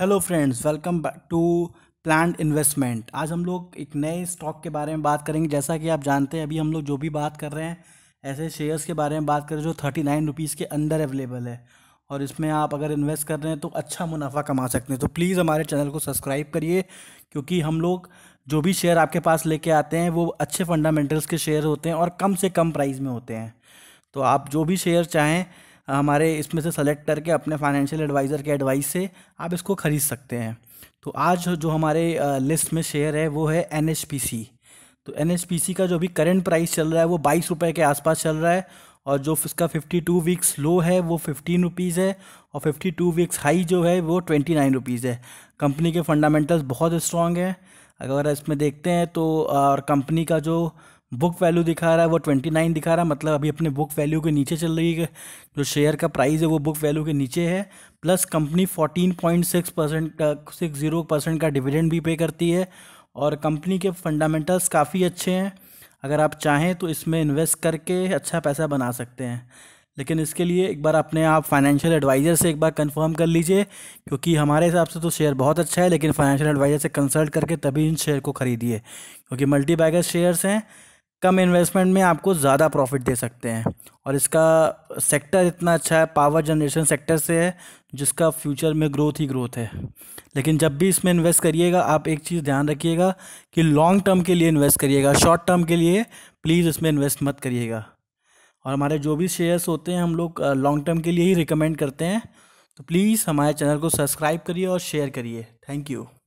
hello friends welcome back to plan investment आज हम लोग एक नए स्टॉक के बारे में बात करेंगे जैसा कि आप जानते हैं अभी हम लोग जो भी बात कर रहे हैं ऐसे शेयर्स के बारे में बात करें जो थर्टी नाइन रुपीज़ के अंदर अवेलेबल है और इसमें आप अगर इन्वेस्ट कर रहे हैं तो अच्छा मुनाफा कमा सकते हैं तो प्लीज़ हमारे चैनल को सब्सक्राइब करिए क्योंकि हम लोग जो भी शेयर आपके पास लेके आते हैं वो अच्छे फंडामेंटल्स के शेयर होते हैं और कम से कम प्राइस में होते हैं तो आप जो भी शेयर चाहें हमारे इसमें से सेलेक्ट करके अपने फाइनेंशियल एडवाइज़र के एडवाइस से आप इसको ख़रीद सकते हैं तो आज जो हमारे लिस्ट में शेयर है वो है एन तो एन का जो भी करेंट प्राइस चल रहा है वो बाईस रुपये के आसपास चल रहा है और जो इसका 52 वीक्स लो है वो फिफ्टीन रुपीज़ है और 52 वीक्स हाई जो है वो ट्वेंटी नाइन रुपीज़ है कंपनी के फंडामेंटल्स बहुत स्ट्रॉन्ग हैं अगर इसमें देखते हैं तो और कंपनी का जो बुक वैल्यू दिखा रहा है वो ट्वेंटी नाइन दिखा रहा है मतलब अभी अपने बुक वैल्यू के नीचे चल रही है जो शेयर का प्राइस है वो बुक वैल्यू के नीचे है plus company fourteen point six percent का सिक्स जीरो परसेंट का डिविडेंड भी पे करती है और कंपनी के फंडामेंटल्स काफ़ी अच्छे हैं अगर आप चाहें तो इसमें इन्वेस्ट करके अच्छा पैसा बना सकते हैं लेकिन इसके लिए एक बार अपने आप फाइनेंशियल एडवाइज़र से एक बार कंफर्म कर लीजिए क्योंकि हमारे हिसाब से तो शेयर बहुत अच्छा है लेकिन फाइनेंशियल एडवाइज़र से कंसल्ट करके तभी इन शेयर को खरीदिए क्योंकि मल्टी बैगर शेयर्स हैं कम इन्वेस्टमेंट में आपको ज़्यादा प्रॉफिट दे सकते हैं और इसका सेक्टर इतना अच्छा है पावर जनरेशन सेक्टर से है जिसका फ्यूचर में ग्रोथ ही ग्रोथ है लेकिन जब भी इसमें इन्वेस्ट करिएगा आप एक चीज़ ध्यान रखिएगा कि लॉन्ग टर्म के लिए इन्वेस्ट करिएगा शॉर्ट टर्म के लिए प्लीज़ इसमें इन्वेस्ट मत करिएगा और हमारे जो भी शेयर्स होते हैं हम लोग लॉन्ग टर्म के लिए ही रिकमेंड करते हैं तो प्लीज़ हमारे चैनल को सब्सक्राइब करिए और शेयर करिए थैंक यू